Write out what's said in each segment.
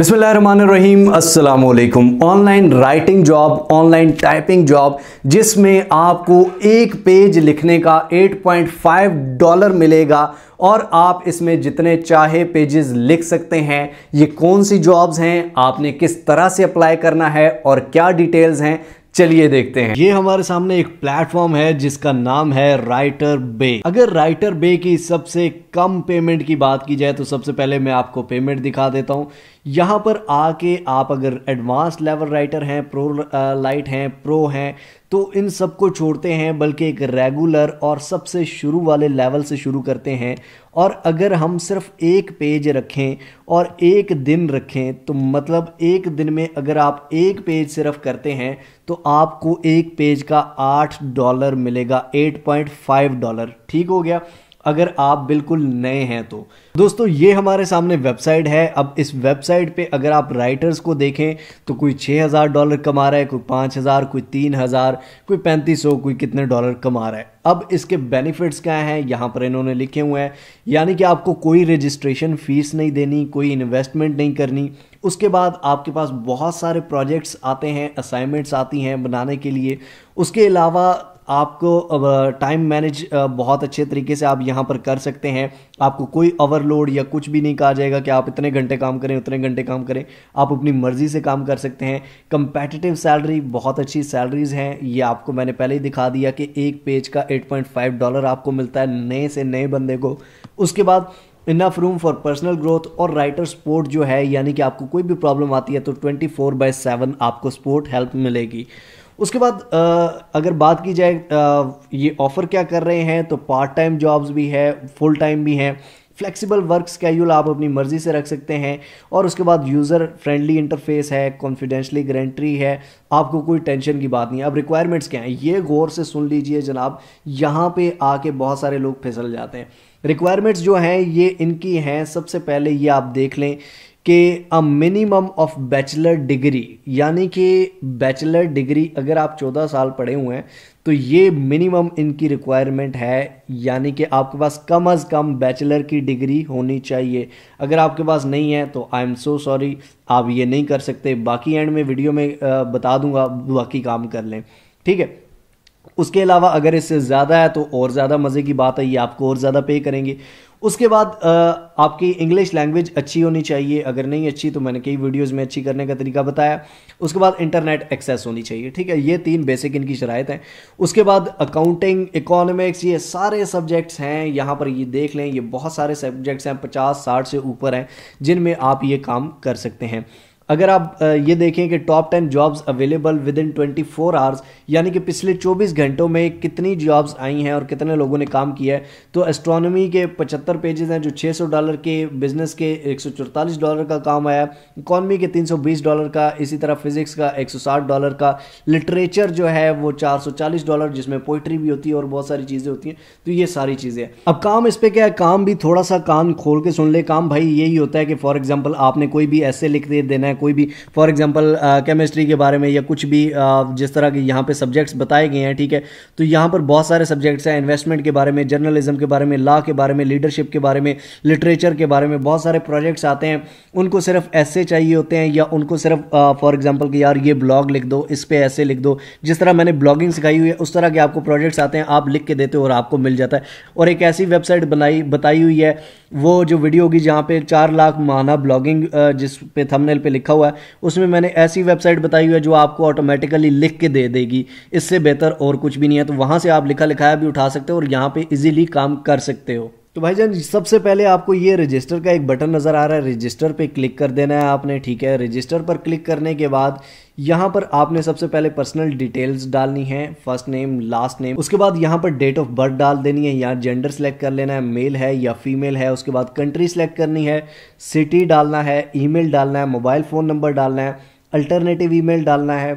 अस्सलाम वालेकुम online writing job online typing job जिसमें आपको एक पेज लिखने का 8.5 डॉलर मिलेगा और आप इसमें जितने चाहे पेजेस लिख सकते हैं ये कौन सी जॉब्स हैं आपने किस तरह से अप्लाई करना है और क्या डिटेल्स हैं चलिए देखते हैं ये हमारे सामने एक प्लेटफॉर्म है जिसका नाम है राइटर बे अगर राइटर बे की सबसे कम पेमेंट की बात की जाए तो सबसे पहले मैं आपको पेमेंट दिखा देता हूँ यहाँ पर आके आप अगर एडवांस लेवल राइटर हैं प्रो लाइट uh, हैं प्रो हैं तो इन सब को छोड़ते हैं बल्कि एक रेगुलर और सबसे शुरू वाले लेवल से शुरू करते हैं और अगर हम सिर्फ एक पेज रखें और एक दिन रखें तो मतलब एक दिन में अगर आप एक पेज सिर्फ करते हैं तो आपको एक पेज का आठ डॉलर मिलेगा एट पॉइंट फाइव डॉलर ठीक हो गया अगर आप बिल्कुल नए हैं तो दोस्तों ये हमारे सामने वेबसाइट है अब इस वेबसाइट पे अगर आप राइटर्स को देखें तो कोई 6000 डॉलर कमा रहा है कोई 5000 कोई 3000 कोई 3500 कोई कितने डॉलर कमा रहा है अब इसके बेनिफिट्स क्या हैं यहाँ पर इन्होंने लिखे हुए हैं यानी कि आपको कोई रजिस्ट्रेशन फीस नहीं देनी कोई इन्वेस्टमेंट नहीं करनी उसके बाद आपके पास बहुत सारे प्रोजेक्ट्स आते हैं असाइनमेंट्स आती हैं बनाने के लिए उसके अलावा आपको टाइम मैनेज बहुत अच्छे तरीके से आप यहाँ पर कर सकते हैं आपको कोई ओवरलोड या कुछ भी नहीं कहा जाएगा कि आप इतने घंटे काम करें उतने घंटे काम करें आप अपनी मर्ज़ी से काम कर सकते हैं कंपेटिटिव सैलरी बहुत अच्छी सैलरीज़ हैं ये आपको मैंने पहले ही दिखा दिया कि एक पेज का 8.5 डॉलर आपको मिलता है नए से नए बंदे को उसके बाद enough room for personal growth और राइटर सपोर्ट जो है यानी कि आपको कोई भी प्रॉब्लम आती है तो ट्वेंटी फोर बाई सेवन आपको सपोर्ट हेल्प मिलेगी उसके बाद अगर बात की जाए ये ऑफ़र क्या कर रहे हैं तो पार्ट टाइम जॉब्स भी है फुल टाइम भी हैं फ्लेक्सिबल वर्क स्कैड्यूल आप अपनी मर्ज़ी से रख सकते हैं और उसके बाद यूज़र फ्रेंडली इंटरफेस है कॉन्फिडेंशली गारंट्री है आपको कोई टेंशन की बात नहीं है अब रिक्वायरमेंट्स क्या हैं ये गौर से सुन लीजिए जनाब यहाँ पे आके बहुत सारे लोग फिसल जाते हैं रिक्वायरमेंट्स जो हैं ये इनकी हैं सबसे पहले ये आप देख लें कि a minimum of bachelor degree यानी कि बैचलर डिग्री अगर आप 14 साल पढ़े हुए हैं तो ये मिनिमम इनकी रिक्वायरमेंट है यानी कि आपके पास कम अज़ कम बैचलर की डिग्री होनी चाहिए अगर आपके पास नहीं है तो आई एम सो सॉरी आप ये नहीं कर सकते बाकी एंड में वीडियो में बता दूंगा बाकी काम कर लें ठीक है उसके अलावा अगर इससे ज़्यादा है तो और ज़्यादा मज़े की बात है ये आपको और ज़्यादा पे करेंगे उसके बाद आपकी इंग्लिश लैंग्वेज अच्छी होनी चाहिए अगर नहीं अच्छी तो मैंने कई वीडियोज़ में अच्छी करने का तरीका बताया उसके बाद इंटरनेट एक्सेस होनी चाहिए ठीक है ये तीन बेसिक इनकी शरात हैं उसके बाद अकाउंटिंग इकोनॉमिक्स ये सारे सब्जेक्ट्स हैं यहाँ पर ये देख लें ये बहुत सारे सब्जेक्ट्स हैं पचास साठ से ऊपर हैं जिनमें आप ये काम कर सकते हैं अगर आप ये देखें कि top ten jobs available within twenty four hours यानी कि पिछले चौबीस घंटों में कितनी जॉब्स आई हैं और कितने लोगों ने काम किया है तो एस्ट्रोनॉमी के पचहत्तर पेजेस हैं जो छः सौ डॉलर के बिजनेस के एक सौ चौतालीस डॉलर का काम आया इकॉनमी के तीन सौ बीस डॉलर का इसी तरह फिजिक्स का एक सौ साठ डॉलर का लिटरेचर जो है वो चार सौ चालीस डॉलर जिसमें पोइट्री भी होती है और बहुत सारी चीज़ें होती हैं तो ये सारी चीज़ें अब काम इस पर क्या है काम भी थोड़ा सा कान खोल के सुन ले काम भाई यही होता है कि फॉर एग्जाम्पल आपने कोई भी ऐसे लिख दे देना है हैं कोई भी फॉर एग्जाम्पल केमिस्ट्री के बारे में या कुछ भी uh, जिस तरह के यहाँ पे सब्जेक्ट्स बताए गए हैं ठीक है तो यहाँ पर बहुत सारे सब्जेक्ट्स हैं इन्वेस्टमेंट के बारे में जर्नलिज्म के बारे में लॉ के बारे में लीडरशिप के बारे में लिटरेचर के बारे में बहुत सारे प्रोजेक्ट्स आते हैं उनको सिर्फ ऐसे चाहिए होते हैं या उनको सिर्फ फॉर एग्जाम्पल कि यार ये ब्लॉग लिख दो इस पर ऐसे लिख दो जिस तरह मैंने ब्लॉगिंग सिखाई हुई है उस तरह के आपको प्रोजेक्ट्स आते हैं आप लिख के देते हो और आपको मिल जाता है और एक ऐसी वेबसाइट बनाई बताई हुई है वो जो वीडियो होगी जहाँ पे चार लाख माना ब्लॉगिंग जिस पे थंबनेल पे लिख लिखा हुआ है उसमें मैंने ऐसी वेबसाइट बताई हुई है जो आपको ऑटोमेटिकली लिख के दे देगी इससे बेहतर और कुछ भी नहीं है तो वहाँ से आप लिखा लिखाया भी उठा सकते हो और यहाँ पर ईजिली काम कर सकते हो तो भाईजान सबसे पहले आपको ये रजिस्टर का एक बटन नज़र आ रहा है रजिस्टर पे क्लिक कर देना है आपने ठीक है रजिस्टर पर क्लिक करने के बाद यहाँ पर आपने सबसे पहले पर्सनल डिटेल्स डालनी है फर्स्ट नेम लास्ट नेम उसके बाद यहाँ पर डेट ऑफ बर्थ डाल देनी है यहाँ जेंडर सेलेक्ट कर लेना है मेल है या फीमेल है उसके बाद कंट्री सेलेक्ट करनी है सिटी डालना है ई डालना है मोबाइल फ़ोन नंबर डालना है अल्टरनेटिव ई डालना है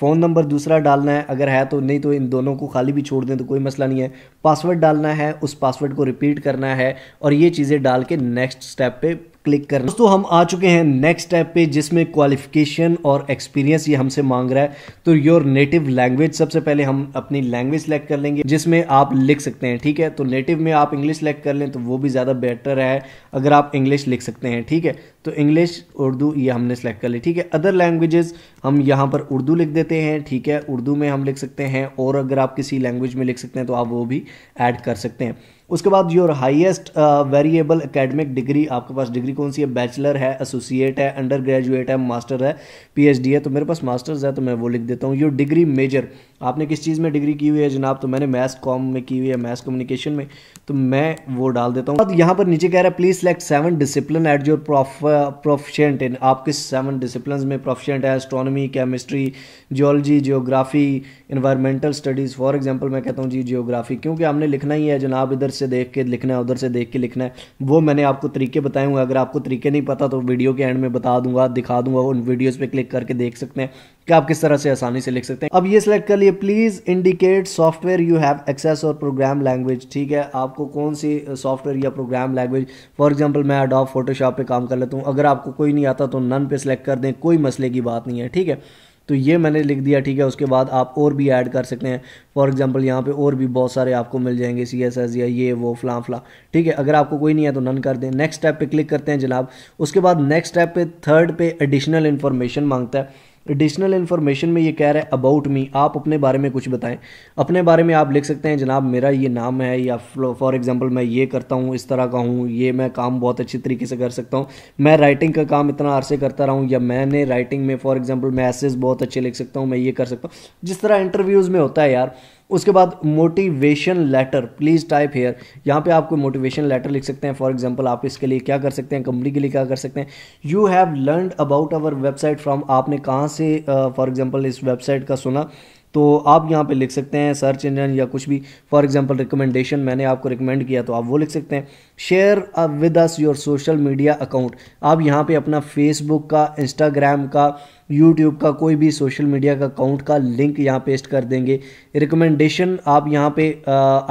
फ़ोन नंबर दूसरा डालना है अगर है तो नहीं तो इन दोनों को खाली भी छोड़ दें तो कोई मसला नहीं है पासवर्ड डालना है उस पासवर्ड को रिपीट करना है और ये चीज़ें डाल के नेक्स्ट स्टेप पे क्लिक करना दोस्तों हम आ चुके हैं नेक्स्ट स्टेप पे जिसमें क्वालिफिकेशन और एक्सपीरियंस ये हमसे मांग रहा है तो योर नेटिव लैंग्वेज सबसे पहले हम अपनी लैंग्वेज सेलेक्ट कर लेंगे जिसमें आप लिख सकते हैं ठीक है तो नेटिव में आप इंग्लिश सेलेक्ट कर लें तो वो भी ज़्यादा बेटर है अगर आप इंग्लिश लिख सकते हैं ठीक है तो इंग्लिश उर्दू ये हमने सेलेक्ट कर ली ठीक है अदर लैंग्वेजेस हम यहाँ पर उर्दू लिख देते हैं ठीक है उर्दू में हम लिख सकते हैं और अगर आप किसी लैंग्वेज में लिख सकते हैं तो आप वो भी ऐड कर सकते हैं उसके बाद your highest variable academic degree आपके पास डिग्री कौन सी है बैचलर है एसोसिएट है अंडर ग्रेजुएट है मास्टर है पीएचडी है तो मेरे पास मास्टर्स है तो मैं वो लिख देता हूँ योर डिग्री मेजर आपने किस चीज़ में डिग्री की हुई है जनाब तो मैंने मैथ्स कॉम में की हुई है मैथ्स कम्युनिकेशन में तो मैं वो डाल देता हूँ यहाँ पर नीचे कह रहा है please select seven discipline at your proficient in आप किस सेवन डिसिप्लिन में प्रोफिशेंट है astronomy chemistry geology geography environmental studies for example मैं कहता हूँ जी जियोग्राफी क्योंकि हमने लिखना ही है जनाब इधर से देख के लिखना है उधर से देख के लिखना है वो मैंने आपको तरीके बताए हुए अगर आपको तरीके नहीं पता तो वीडियो के एंड में बता दूंगा दिखा दूंगा उन वीडियोज़ पर क्लिक करके देख सकते हैं कि आप किस तरह से आसानी से लिख सकते हैं अब ये सिलेक्ट कर लिए please indicate software you have access और प्रोग्राम लैंग्वेज ठीक है आपको कौन सी सॉफ्टवेयर या प्रोग्राम लैंग्वेज फॉर एग्जाम्पल मैं अडॉप फोटोशॉप पे काम कर लेता हूँ अगर आपको कोई नहीं आता तो नन पे सिलेक्ट कर दें कोई मसले की बात नहीं है ठीक है तो ये मैंने लिख दिया ठीक है उसके बाद आप और भी ऐड कर सकते हैं फॉर एग्जांपल यहाँ पे और भी बहुत सारे आपको मिल जाएंगे सी एस एस या ये वो फ्ला फ्ला ठीक है अगर आपको कोई नहीं है तो नन कर दें नेक्स्ट स्टेप पे क्लिक करते हैं जनाब उसके बाद नेक्स्ट स्टेप पे थर्ड पे एडिशनल इन्फॉर्मेशन मांगता है एडिशनल इन्फॉर्मेशन में ये कह रहा है अबाउट मी आप अपने बारे में कुछ बताएं अपने बारे में आप लिख सकते हैं जनाब मेरा ये नाम है या फॉर एग्जांपल मैं ये करता हूँ इस तरह का हूँ ये मैं काम बहुत अच्छे तरीके से कर सकता हूँ मैं राइटिंग का काम इतना अरसे करता रहा हूँ या मैंने राइटिंग में फॉर एग्जाम्पल मैं बहुत अच्छे लिख सकता हूँ मैं ये कर सकता हूँ जिस तरह इंटरव्यूज़ में होता है यार उसके बाद motivation letter please type here यहाँ पे आपको मोटिवेशन लेटर लिख सकते हैं फॉर एग्जांपल आप इसके लिए क्या कर सकते हैं कंपनी के लिए क्या कर सकते हैं you have learn about our website from आपने कहाँ से फॉर uh, एग्जांपल इस वेबसाइट का सुना तो आप यहाँ पे लिख सकते हैं सर्च इंजन या कुछ भी फॉर एग्जांपल रिकमेंडेशन मैंने आपको रिकमेंड किया तो आप वो लिख सकते हैं share with us your social media account आप यहाँ पे अपना फेसबुक का इंस्टाग्राम का यूट्यूब का कोई भी सोशल मीडिया का अकाउंट का लिंक यहाँ पेस्ट कर देंगे रिकमेंडेशन आप यहाँ पे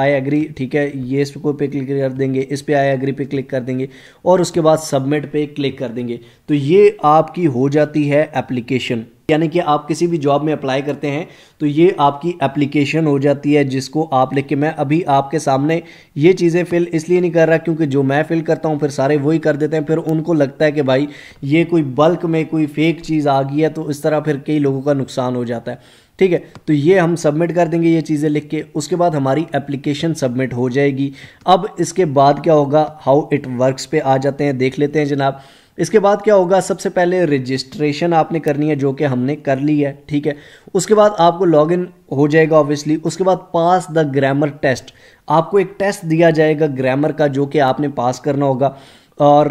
आई एग्री ठीक है ये इस को पे क्लिक कर देंगे इस पे आई एग्री पे क्लिक कर देंगे और उसके बाद सबमिट पे क्लिक कर देंगे तो ये आपकी हो जाती है एप्लीकेशन यानी कि आप किसी भी जॉब में अप्लाई करते हैं तो ये आपकी एप्लीकेशन हो जाती है जिसको आप लिख के मैं अभी आपके सामने ये चीज़ें फिल इसलिए नहीं कर रहा क्योंकि जो मैं फिल करता हूँ फिर सारे वही कर देते हैं फिर उनको लगता है कि भाई ये कोई बल्क में कोई फेक चीज़ आ गई है तो इस तरह फिर कई लोगों का नुकसान हो जाता है ठीक है तो ये हम सबमिट कर देंगे ये चीज़ें लिख के उसके बाद हमारी एप्लीकेशन सबमिट हो जाएगी अब इसके बाद क्या होगा हाउ इट वर्क्स पे आ जाते हैं देख लेते हैं जनाब इसके बाद क्या होगा सबसे पहले रजिस्ट्रेशन आपने करनी है जो कि हमने कर ली है ठीक है उसके बाद आपको लॉगिन हो जाएगा ऑब्वियसली उसके बाद पास द ग्रामर टेस्ट आपको एक टेस्ट दिया जाएगा ग्रामर का जो कि आपने पास करना होगा और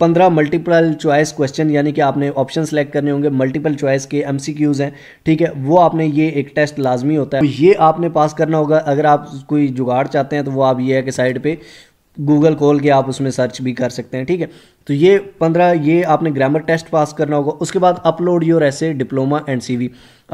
पंद्रह मल्टीपल चॉइस क्वेश्चन यानी कि आपने ऑप्शन सेलेक्ट करने होंगे मल्टीपल चॉइस के एम हैं ठीक है वो आपने ये एक टेस्ट लाजमी होता है तो ये आपने पास करना होगा अगर आप कोई जुगाड़ चाहते हैं तो वो आप ये है कि साइड पे गूगल खोल के आप उसमें सर्च भी कर सकते हैं ठीक है तो ये पंद्रह ये आपने ग्रामर टेस्ट पास करना होगा उसके बाद upload your essay diploma and see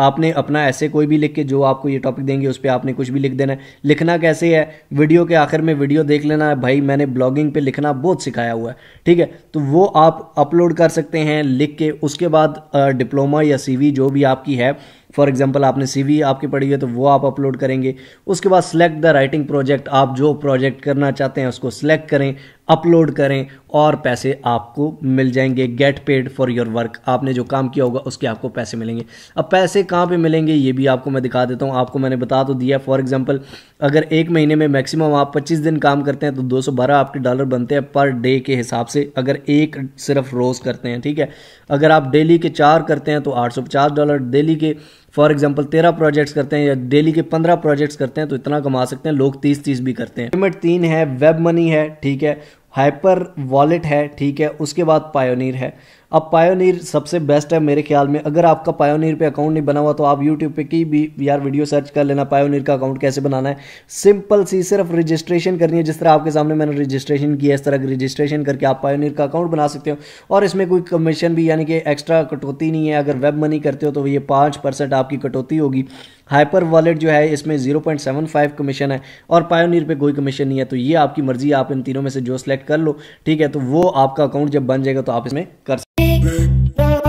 आपने अपना ऐसे कोई भी लिख के जो आपको ये टॉपिक देंगे उस पर आपने कुछ भी लिख देना है लिखना कैसे है वीडियो के आखिर में वीडियो देख लेना है भाई मैंने ब्लॉगिंग पे लिखना बहुत सिखाया हुआ है ठीक है तो वो आप अपलोड कर सकते हैं लिख के उसके बाद डिप्लोमा या सी जो भी आपकी है फॉर एग्जाम्पल आपने सी आपकी पढ़ी है तो वो आप अपलोड करेंगे उसके बाद सेलेक्ट द राइटिंग प्रोजेक्ट आप जो प्रोजेक्ट करना चाहते हैं उसको सेलेक्ट करें अपलोड करें और पैसे आपको मिल जाएंगे get paid for your work आपने जो काम किया होगा उसके आपको पैसे मिलेंगे अब पैसे कहाँ पे मिलेंगे ये भी आपको मैं दिखा देता हूँ आपको मैंने बता तो दिया फॉर एग्जाम्पल अगर एक महीने में मैक्सिमम आप 25 दिन काम करते हैं तो 212 आपके डॉलर बनते हैं पर डे के हिसाब से अगर एक सिर्फ रोज़ करते हैं ठीक है अगर आप डेली के चार करते हैं तो 850 डॉलर डेली के फॉर एग्जाम्पल तेरह प्रोजेक्ट्स करते हैं या डेली के पंद्रह प्रोजेक्ट्स करते हैं तो इतना कमा सकते हैं लोग तीस तीस भी करते हैं पेमेंट तीन है वेब मनी है ठीक है हाइपर वॉलेट है ठीक है उसके बाद पायोनियर है अब पायोनीर सबसे बेस्ट है मेरे ख्याल में अगर आपका पायोनीर पे अकाउंट नहीं बना हुआ तो आप यूट्यूब पे की भी यार वीडियो सर्च कर लेना पायोनीर का अकाउंट कैसे बनाना है सिंपल सी सिर्फ रजिस्ट्रेशन करनी है जिस तरह आपके सामने मैंने रजिस्ट्रेशन किया इस तरह रजिस्ट्रेशन करके आप पायोनीर का अकाउंट बना सकते हो और इसमें कोई कमीशन भी यानी कि एक्स्ट्रा कटौती नहीं है अगर वेब मनी करते हो तो ये पाँच परसेंट आपकी कटौती होगी हाइपर वॉलेट जो है इसमें zero point seven five commission है और पायोनीर पे कोई कमीशन नहीं है तो ये आपकी मर्जी आप इन तीनों में से जो सिलेक्ट कर लो ठीक है तो वो आपका अकाउंट जब बन जाएगा तो आप इसमें कर सकते babe.